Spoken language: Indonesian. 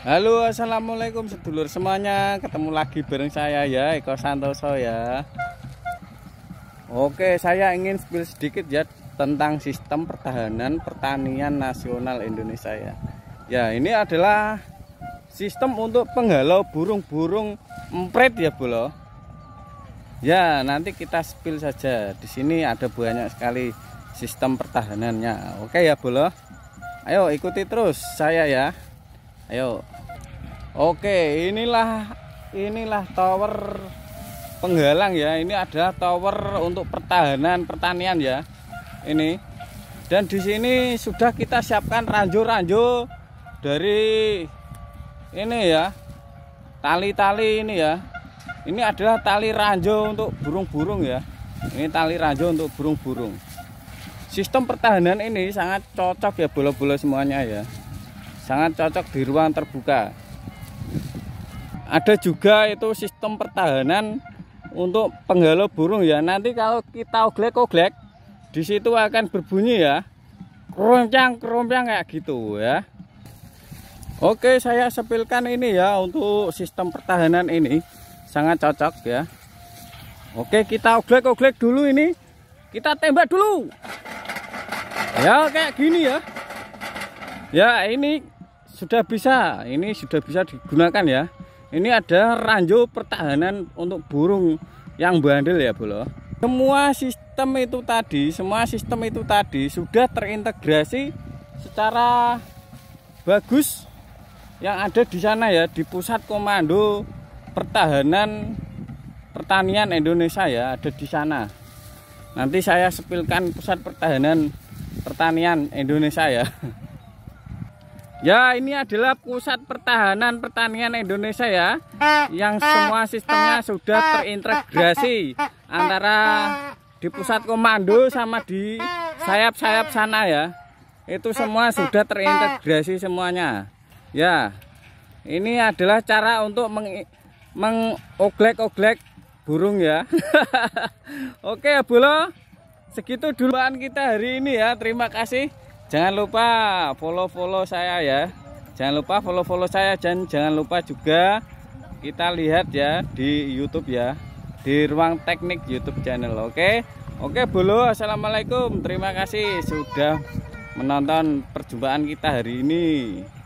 Halo assalamualaikum sedulur semuanya ketemu lagi bareng saya ya Eko Santoso ya Oke saya ingin spill sedikit ya tentang sistem pertahanan pertanian nasional Indonesia ya Ya ini adalah sistem untuk penghalau burung-burung empret ya bolo Ya nanti kita spill saja di sini ada banyak sekali sistem pertahanannya Oke ya bolo Ayo ikuti terus saya ya ayo oke inilah inilah tower penggalang ya ini adalah tower untuk pertahanan pertanian ya ini dan di sini sudah kita siapkan ranjau-ranjau dari ini ya tali-tali ini ya ini adalah tali ranjau untuk burung-burung ya ini tali ranjau untuk burung-burung sistem pertahanan ini sangat cocok ya bola-bola semuanya ya sangat cocok di ruang terbuka. Ada juga itu sistem pertahanan untuk penghalau burung ya. Nanti kalau kita oglek-oglek di situ akan berbunyi ya. Keroncang-keroncang kayak gitu ya. Oke, saya sepilkan ini ya untuk sistem pertahanan ini. Sangat cocok ya. Oke, kita oglek-oglek dulu ini. Kita tembak dulu. Ya, kayak gini ya. Ya, ini sudah bisa ini sudah bisa digunakan ya ini ada ranjau pertahanan untuk burung yang bandel ya bolo semua sistem itu tadi semua sistem itu tadi sudah terintegrasi secara bagus yang ada di sana ya di pusat komando pertahanan pertanian Indonesia ya ada di sana nanti saya sepilkan pusat pertahanan pertanian Indonesia ya Ya, ini adalah pusat pertahanan pertanian Indonesia ya, yang semua sistemnya sudah terintegrasi antara di pusat komando sama di sayap-sayap sana ya. Itu semua sudah terintegrasi semuanya. Ya, ini adalah cara untuk meng mengoglek-oglek burung ya. Oke, ya Bulo. Segitu duluan kita hari ini ya. Terima kasih jangan lupa follow-follow saya ya jangan lupa follow-follow saya dan jangan lupa juga kita lihat ya di YouTube ya di ruang teknik YouTube channel oke oke okay, bulu assalamualaikum terima kasih sudah menonton perjumpaan kita hari ini